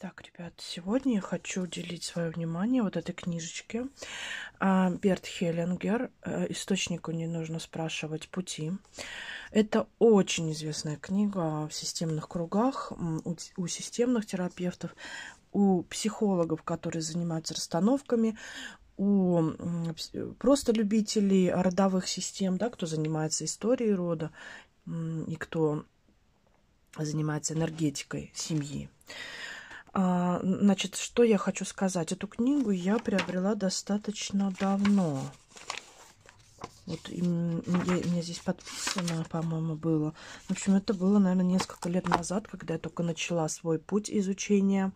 Так, ребят, сегодня я хочу уделить свое внимание вот этой книжечке а, Берт Хеллингер э, «Источнику не нужно спрашивать пути». Это очень известная книга в системных кругах, у системных терапевтов, у психологов, которые занимаются расстановками, у просто любителей родовых систем, да, кто занимается историей рода и кто занимается энергетикой семьи. А, значит, что я хочу сказать? Эту книгу я приобрела достаточно давно. Вот и мне, мне здесь подписано, по-моему, было. В общем, это было, наверное, несколько лет назад, когда я только начала свой путь изучения.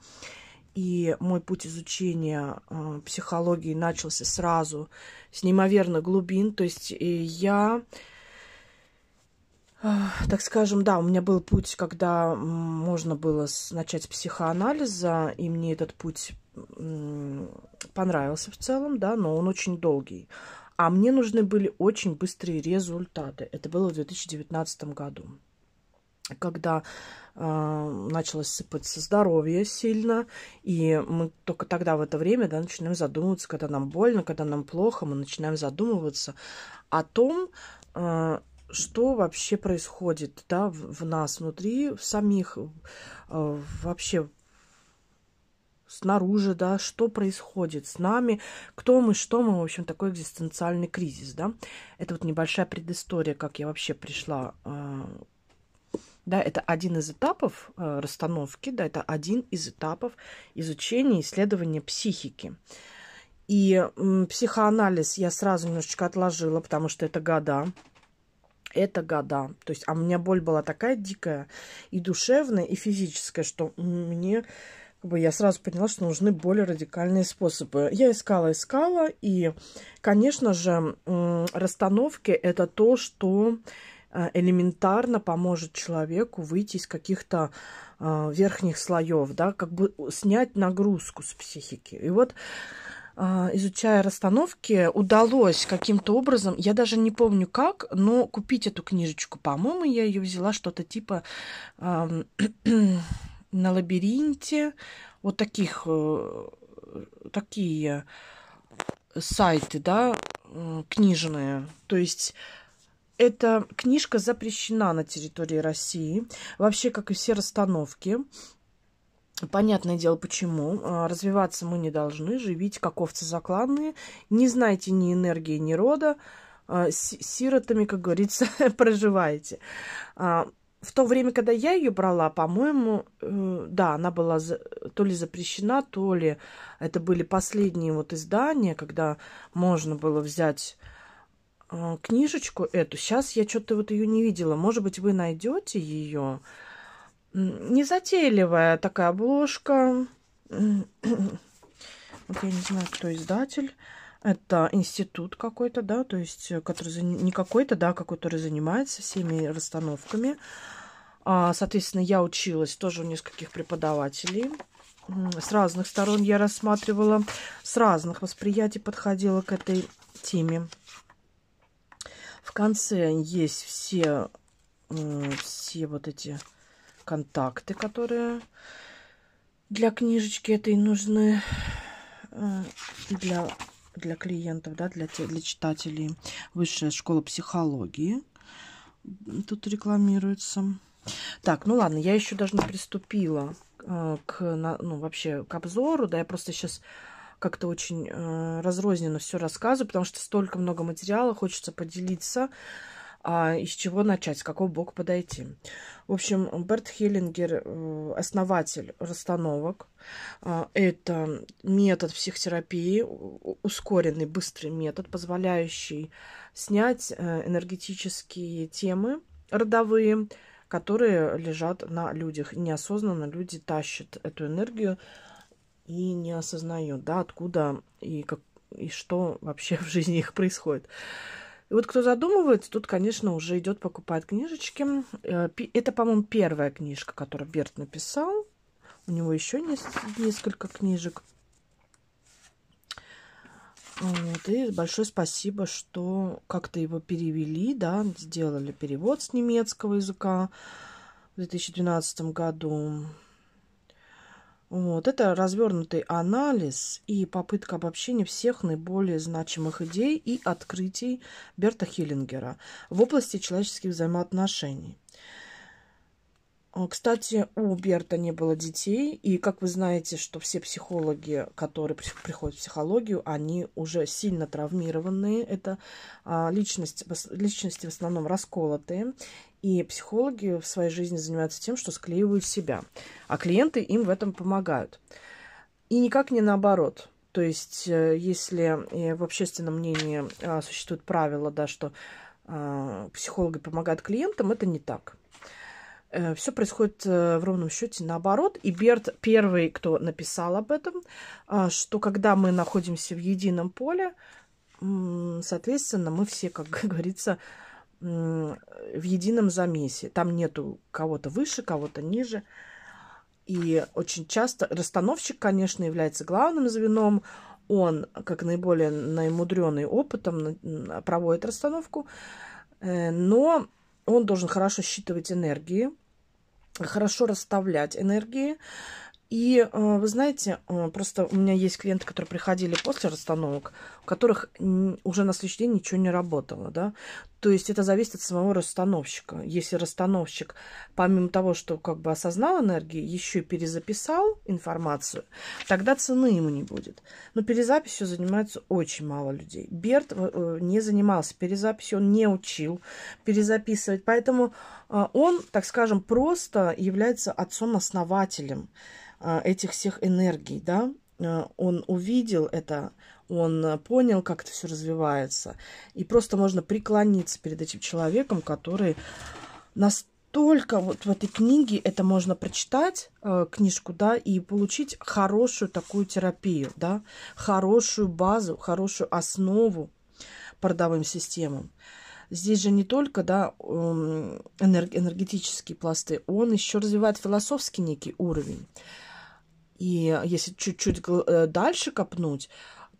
И мой путь изучения э, психологии начался сразу с неимоверных глубин. То есть э, я так скажем, да, у меня был путь, когда можно было начать с психоанализа, и мне этот путь понравился в целом, да, но он очень долгий. А мне нужны были очень быстрые результаты. Это было в 2019 году, когда э, началось сыпаться здоровье сильно, и мы только тогда в это время да, начинаем задумываться, когда нам больно, когда нам плохо, мы начинаем задумываться о том, э, что вообще происходит да, в, в нас внутри, в самих, э, вообще снаружи, да, что происходит с нами, кто мы, что мы, в общем, такой экзистенциальный кризис, да. Это вот небольшая предыстория, как я вообще пришла, э, да, это один из этапов э, расстановки, да, это один из этапов изучения, исследования психики. И э, психоанализ я сразу немножечко отложила, потому что это года, это года. То есть, а у меня боль была такая дикая и душевная, и физическая, что мне как бы я сразу поняла, что нужны более радикальные способы. Я искала, искала, и, конечно же, расстановки это то, что э, элементарно поможет человеку выйти из каких-то э, верхних слоев, да, как бы э, снять нагрузку с психики. И вот а, изучая расстановки, удалось каким-то образом, я даже не помню как, но купить эту книжечку. По-моему, я ее взяла что-то типа э, на лабиринте. Вот таких, э, такие сайты, да, э, книжные. То есть эта книжка запрещена на территории России, вообще как и все расстановки. Понятное дело, почему. А, развиваться мы не должны, живить как овцы закланные. Не знаете ни энергии, ни рода. А, С сиротами, как говорится, проживаете. А, в то время, когда я ее брала, по-моему, э, да, она была то ли запрещена, то ли это были последние вот издания, когда можно было взять книжечку эту. Сейчас я что-то вот ее не видела. Может быть, вы найдете ее. Её Незатейливая такая обложка. Вот я не знаю, кто издатель. Это институт какой-то, да, то есть, э, который не какой-то, да, а который занимается всеми расстановками. А, соответственно, я училась тоже у нескольких преподавателей. С разных сторон я рассматривала, с разных восприятий подходила к этой теме. В конце есть все, все вот эти контакты, которые для книжечки этой нужны э, для, для клиентов, да, для, для читателей. Высшая школа психологии тут рекламируется. Так, ну ладно, я еще даже не приступила э, к, ну, вообще, к обзору, да, я просто сейчас как-то очень э, разрозненно все рассказываю, потому что столько много материала, хочется поделиться а из чего начать, с какого бока подойти. В общем, Берт Хеллингер, э, основатель расстановок, а, это метод психотерапии, ускоренный, быстрый метод, позволяющий снять э, энергетические темы родовые, которые лежат на людях. Неосознанно люди тащат эту энергию и не осознают, да, откуда и, как, и что вообще в жизни их происходит. И вот кто задумывается, тут, конечно, уже идет покупать книжечки. Э, это, по-моему, первая книжка, которую Берт написал. У него еще несколько книжек. Вот, и большое спасибо, что как-то его перевели, да, сделали перевод с немецкого языка в 2012 году. Вот это развернутый анализ и попытка обобщения всех наиболее значимых идей и открытий Берта Хиллингера в области человеческих взаимоотношений. А, кстати, у Берта не было детей, и как вы знаете, что все психологи, которые приходят в психологию, они уже сильно травмированные, это а, личность, личности в основном расколотые, и психологи в своей жизни занимаются тем, что склеивают себя, а клиенты им в этом помогают. И никак не наоборот – то есть, э, если э, в общественном мнении а, существует правило, да, что психологи помогают клиентам, это не так. Э, все происходит э, в ровном счете наоборот. И Берт первый, кто написал об этом, а, что когда мы находимся в едином поле, соответственно, мы все, как говорится, в едином замесе. Там нету кого-то выше, кого-то ниже. И очень часто расстановщик, конечно, является главным звеном. Он, как наиболее наимудренный опытом, проводит расстановку. Э, но он должен хорошо считывать энергии, хорошо расставлять энергии, и э, вы знаете, э, просто у меня есть клиенты, которые приходили после расстановок, у которых уже на следующий день ничего не работало, да. То есть это зависит от самого расстановщика. Если расстановщик, помимо того, что как бы осознал энергии, еще и перезаписал информацию, тогда цены ему не будет. Но перезаписью занимается очень мало людей. Берт э, не занимался перезаписью, он не учил перезаписывать. Поэтому он, так скажем, просто является отцом-основателем. Э, этих всех энергий, да, э, он увидел это, он э, понял, как это все развивается. И просто можно преклониться перед этим человеком, который настолько вот в этой книге это можно прочитать, книжку, да, и получить хорошую такую терапию, да, хорошую базу, хорошую основу породовым системам. Здесь же не только да, эм, энергетические пласты, он еще развивает философский некий уровень. И если чуть-чуть э, дальше копнуть,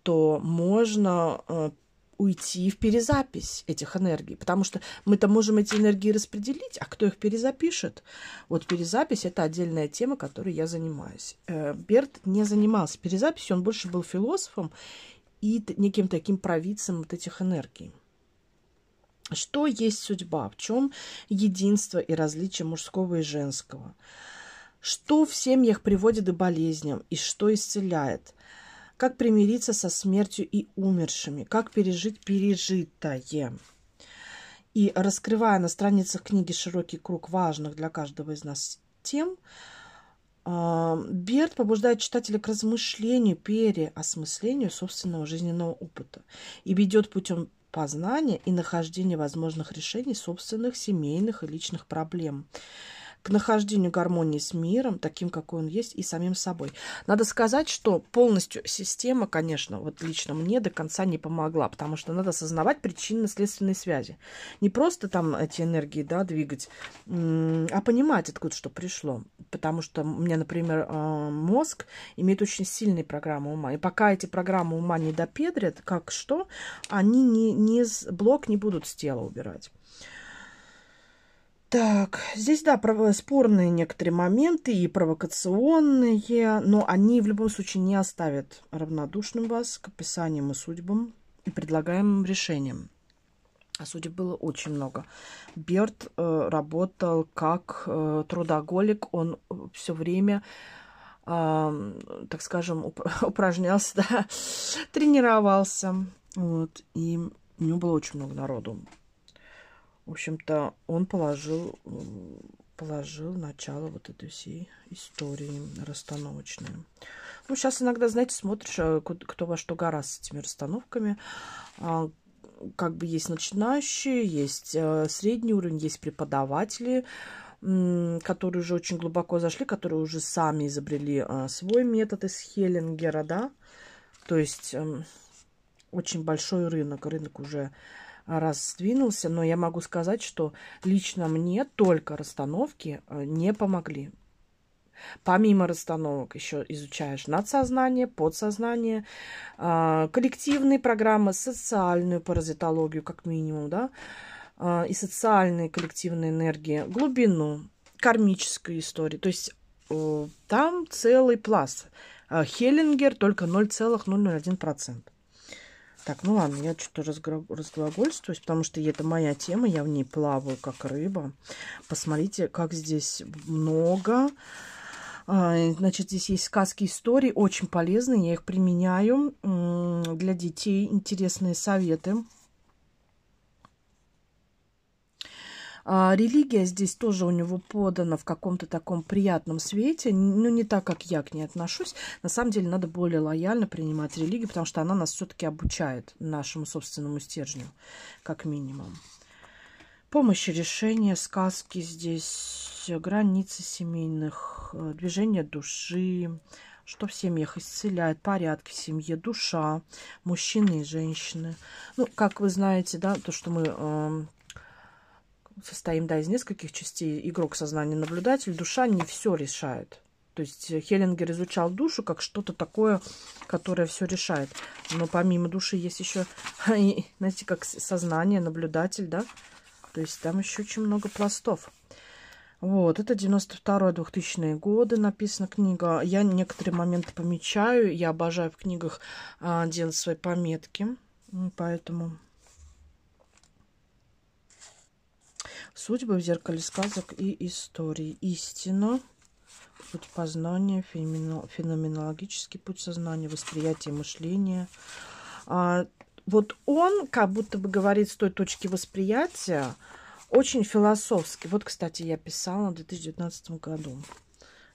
то можно э, уйти в перезапись этих энергий, потому что мы-то можем эти энергии распределить, а кто их перезапишет? Вот перезапись – это отдельная тема, которой я занимаюсь. Э, Берт не занимался перезаписью, он больше был философом и неким таким провидцем вот этих энергий. Что есть судьба? В чем единство и различие мужского и женского? Что в семьях приводит к болезням и что исцеляет? Как примириться со смертью и умершими? Как пережить пережитое? И раскрывая на страницах книги широкий круг важных для каждого из нас тем, э, Берт побуждает читателя к размышлению, переосмыслению собственного жизненного опыта и ведет путем познания и нахождения возможных решений собственных семейных и личных проблем к нахождению гармонии с миром, таким, какой он есть, и самим собой. Надо сказать, что полностью система, конечно, вот лично мне до конца не помогла, потому что надо осознавать причинно-следственные связи. Не просто там эти энергии да, двигать, а понимать, откуда что пришло. Потому что у меня, например, э, мозг имеет очень сильные программы ума. И пока эти программы ума не допедрят, как что, они не, не блок не будут с тела убирать. Так, здесь, да, э, спорные некоторые моменты и провокационные, но они в любом случае не оставят равнодушным вас к описаниям и судьбам и предлагаемым решениям. А судеб было очень много. Берт э, работал как э, трудоголик, он э, все время э, так скажем, упражнялся, да, тренировался. Вот, и у него было очень много народу в общем-то, он положил, положил начало вот этой всей истории расстановочной. Ну, сейчас иногда, знаете, смотришь, э, кто во что гора с этими расстановками. А, как бы есть начинающие, есть э, средний уровень, есть преподаватели, которые уже очень глубоко зашли, которые уже сами изобрели э, свой метод из Хеллингера, да. То есть эм, очень большой рынок, рынок уже раздвинулся, но я могу сказать, что лично мне только расстановки э, не помогли. Помимо расстановок еще изучаешь надсознание, подсознание, а, коллективные программы, социальную паразитологию как минимум, да, а, и социальные коллективные энергии, глубину, кармическую историю. То есть э, там целый пласт. Э, Хеллингер только 0,001%. Так, ну ладно, я что-то разглагольствуюсь, потому что это моя тема, я в ней плаваю, как рыба. Посмотрите, как здесь много. А, значит, здесь есть сказки, истории, очень полезные, я их применяю для детей, интересные советы. А, религия здесь тоже у него подана в каком-то таком приятном свете. Ну, не так, как я к ней отношусь. На самом деле, надо более лояльно принимать религию, потому что она нас все-таки обучает нашему собственному стержню, как минимум. Помощь, решение, сказки здесь, э, границы семейных, э, движение души, что в семьях исцеляет, порядки в семье, душа, мужчины и женщины. Ну, как вы знаете, да, то, что мы э, состоим да, из нескольких частей. Игрок, сознание, наблюдатель, душа не все решает. То есть э, Хеллингер изучал душу как что-то такое, которое все решает. Но помимо души есть еще, знаете, как сознание, наблюдатель, да? То есть там еще очень много пластов. Вот, это 92-2000-е годы написана книга. Я некоторые моменты помечаю. Я обожаю в книгах а, делать свои пометки. Поэтому Судьбы в зеркале сказок и истории. Истину, путь познания, феноменологический путь сознания, восприятие мышления. А, вот он как будто бы говорит с той точки восприятия, очень философски. Вот, кстати, я писала в 2019 году.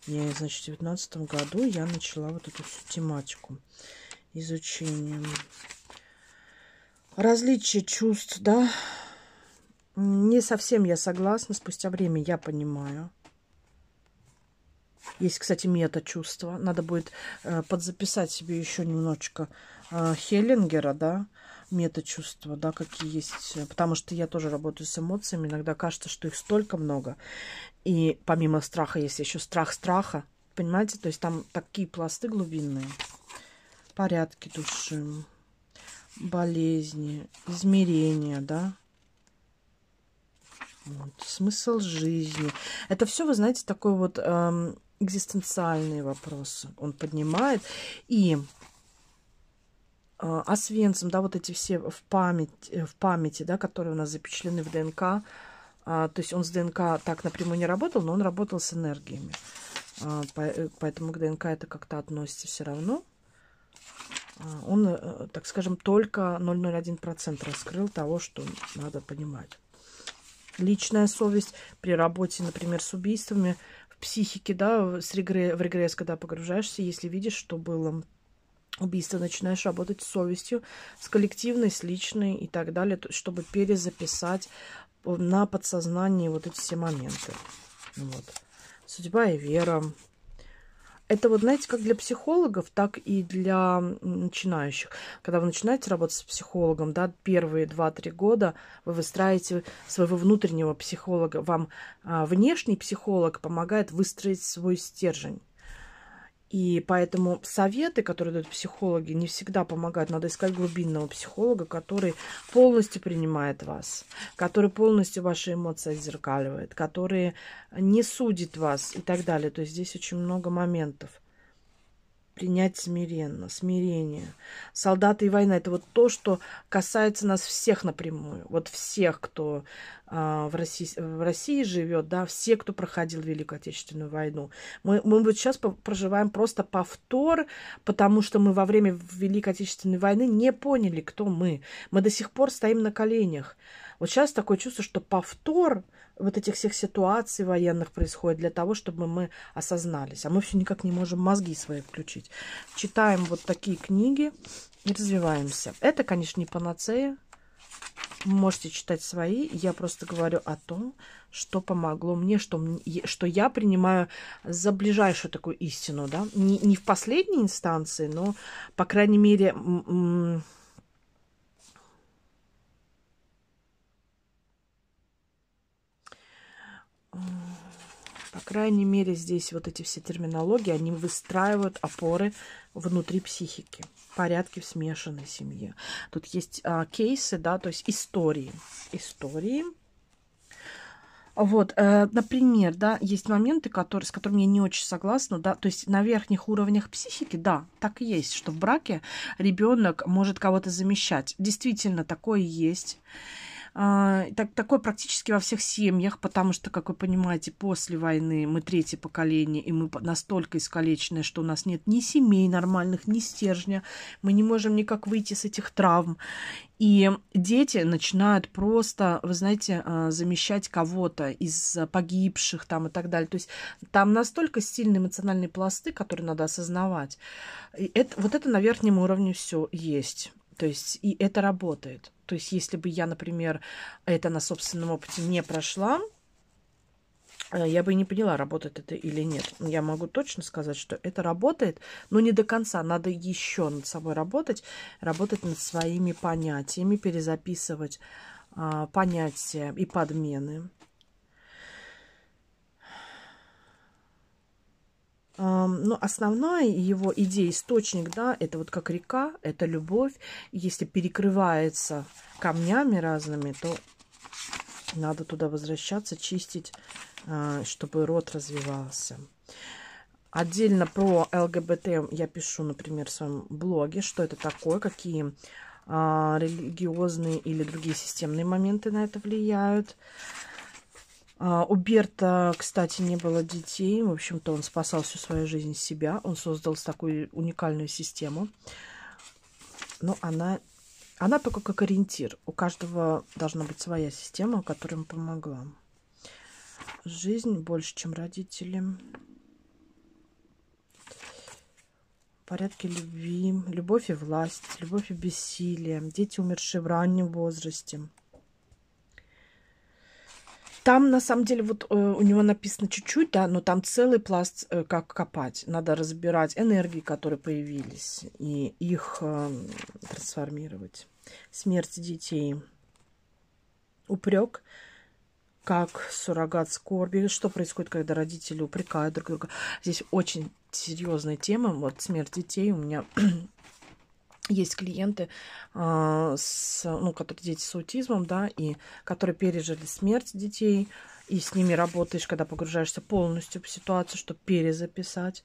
Я, значит, в 2019 году я начала вот эту всю тематику изучения. Различие чувств, да, не совсем я согласна, спустя время я понимаю. Есть, кстати, мета-чувство. Надо будет э, подзаписать себе еще немножечко э, Хеллингера, да, мета-чувства, да, какие есть. Потому что я тоже работаю с эмоциями. Иногда кажется, что их столько много. И помимо страха есть еще страх страха. Понимаете? То есть там такие пласты глубинные. Порядки души, болезни, измерения, да. Вот, смысл жизни. Это все, вы знаете, такой вот эм, экзистенциальный вопрос он поднимает. И э, Освенцем, а да, вот эти все в, память, э, в памяти, да, которые у нас запечатлены в ДНК. Э, то есть он с ДНК так напрямую не работал, но он работал с энергиями. А, э, поэтому к ДНК это как-то относится все равно он, э, так скажем, только 0,01% раскрыл того, что надо понимать личная совесть при работе, например, с убийствами, в психике, да, с регре... в регресс, когда погружаешься, если видишь, что было убийство, начинаешь работать с совестью, с коллективной, с личной и так далее, чтобы перезаписать э, на подсознании вот эти все моменты. Вот. Судьба и вера, это вот, знаете, как для психологов, так и для начинающих. Когда вы начинаете работать с психологом, да, первые 2-3 года вы выстраиваете своего внутреннего психолога. Вам а, внешний психолог помогает выстроить свой стержень. И поэтому советы, которые дают психологи, не всегда помогают. Надо искать глубинного психолога, который полностью принимает вас, который полностью ваши эмоции отзеркаливает, который не судит вас и так далее. То есть здесь очень много моментов принять смиренно, смирение. Солдаты и война – это вот то, что касается нас всех напрямую. Вот всех, кто э, в, России, в России живет, да, все, кто проходил Великую Отечественную войну. Мы, мы вот сейчас проживаем просто повтор, потому что мы во время Великой Отечественной войны не поняли, кто мы. Мы до сих пор стоим на коленях. Вот сейчас такое чувство, что повтор – вот этих всех ситуаций военных происходит для того, чтобы мы осознались. А мы все никак не можем мозги свои включить. Читаем вот такие книги и развиваемся. Это, конечно, не панацея. Можете читать свои. Я просто говорю о том, что помогло мне, что, что я принимаю за ближайшую такую истину. Да? Не, не в последней инстанции, но, по крайней мере, По крайней мере, здесь вот эти все терминологии, они выстраивают опоры внутри психики. Порядки в смешанной семье. Тут есть а, кейсы, да, то есть истории. Истории. Вот, э, например, да, есть моменты, которые, с которыми я не очень согласна, да, то есть на верхних уровнях психики, да, так и есть, что в браке ребенок может кого-то замещать. Действительно, такое есть. А, так, такое практически во всех семьях, потому что, как вы понимаете, после войны мы третье поколение, и мы настолько искалечены, что у нас нет ни семей нормальных, ни стержня. Мы не можем никак выйти с этих травм. И дети начинают просто, вы знаете, а, замещать кого-то из погибших там и так далее. То есть там настолько сильные эмоциональные пласты, которые надо осознавать. И это, вот это на верхнем уровне все есть. То есть и это работает. То есть, если бы я, например, это на собственном опыте не прошла, э, я бы не поняла, работает это или нет. Я могу точно сказать, что это работает, но не до конца. Надо еще над собой работать, работать над своими понятиями, перезаписывать а, понятия и подмены. но основная его идея, источник, да, это вот как река, это любовь. Если перекрывается камнями разными, то надо туда возвращаться, чистить, а, чтобы рот развивался. Отдельно про ЛГБТ я пишу, например, в своем блоге, что это такое, какие а, религиозные или другие системные моменты на это влияют. А, у Берта, кстати, не было детей. В общем-то, он спасал всю свою жизнь себя. Он создал такую уникальную систему. Но ну, она, она только как ориентир. У каждого должна быть своя система, которая ему помогла. Жизнь больше, чем родители. Порядки любви, любовь и власть, любовь и бессилие. Дети, умершие в раннем возрасте. Там, на самом деле, вот э, у него написано чуть-чуть, да, но там целый пласт, э, как копать. Надо разбирать энергии, которые появились, и их э, трансформировать. Смерть детей. Упрек как суррогат скорби, что происходит, когда родители упрекают друг друга. Здесь очень серьезная тема, вот смерть детей у меня есть клиенты, а, с, ну, которые дети с аутизмом, да, и которые пережили смерть детей, и с ними работаешь, когда погружаешься полностью в ситуацию, чтобы перезаписать.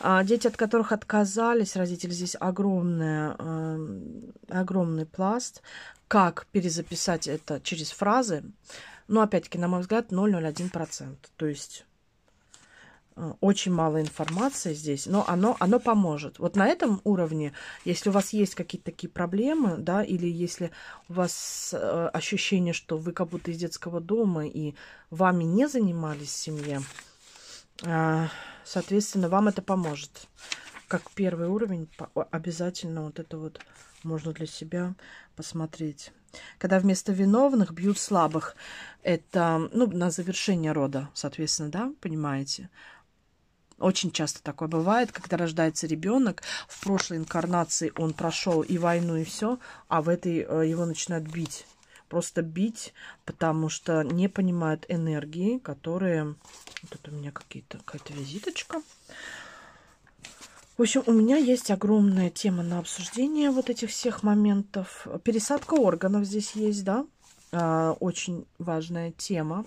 А дети, от которых отказались, родители здесь огромная, а, огромный пласт. Как перезаписать это через фразы? Ну, опять-таки, на мой взгляд, 0,01%. То есть Э, очень мало информации здесь, но оно, оно поможет. Вот на этом уровне, если у вас есть какие-то такие проблемы, да, или если у вас э, ощущение, что вы как будто из детского дома и вами не занимались в семье, э, соответственно, вам это поможет. Как первый уровень, обязательно вот это вот можно для себя посмотреть. Когда вместо виновных бьют слабых, это ну, на завершение рода, соответственно, да, понимаете? Очень часто такое бывает, когда рождается ребенок, в прошлой инкарнации он прошел и войну, и все, а в этой э, его начинают бить. Просто бить, потому что не понимают энергии, которые... Тут у меня какие-то какая-то визиточка. В общем, у меня есть огромная тема на обсуждение вот этих всех моментов. Пересадка органов здесь есть, да? Э, очень важная тема.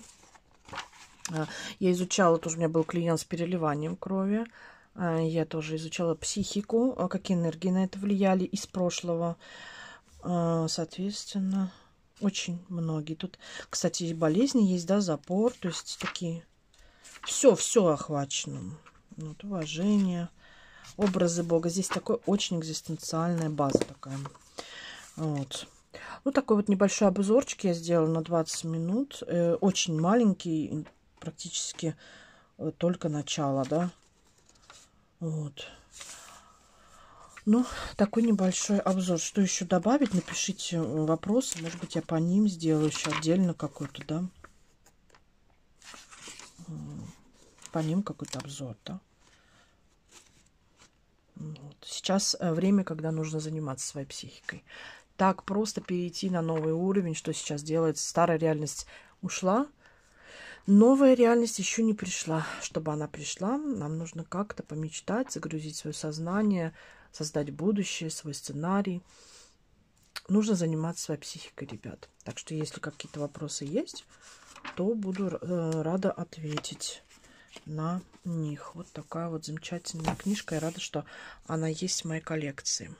А, я изучала, тоже у меня был клиент с переливанием крови. А, я тоже изучала психику, а, какие энергии на это влияли из прошлого. Соответственно, очень многие. Тут, кстати, и болезни есть, да, запор, то есть такие... Все, все охвачено. Вот, уважение, образы Бога. Здесь такой очень экзистенциальная база такая. Вот. Ну, такой вот небольшой обзорчик я сделала на 20 минут. Э, очень маленький, практически э, только начало, да. Вот. Ну, такой небольшой обзор. Что еще добавить? Напишите э, вопросы. Может быть, я по ним сделаю еще отдельно какой-то, да? По ним какой-то обзор, да? Вот. Сейчас э, время, когда нужно заниматься своей психикой. Так просто перейти на новый уровень, что сейчас делается. Старая реальность ушла, Новая реальность еще не пришла. Чтобы она пришла, нам нужно как-то помечтать, загрузить свое сознание, создать будущее, свой сценарий. Нужно заниматься своей психикой, ребят. Так что, если какие-то вопросы есть, то буду э, рада ответить на них. Вот такая вот замечательная книжка. Я рада, что она есть в моей коллекции.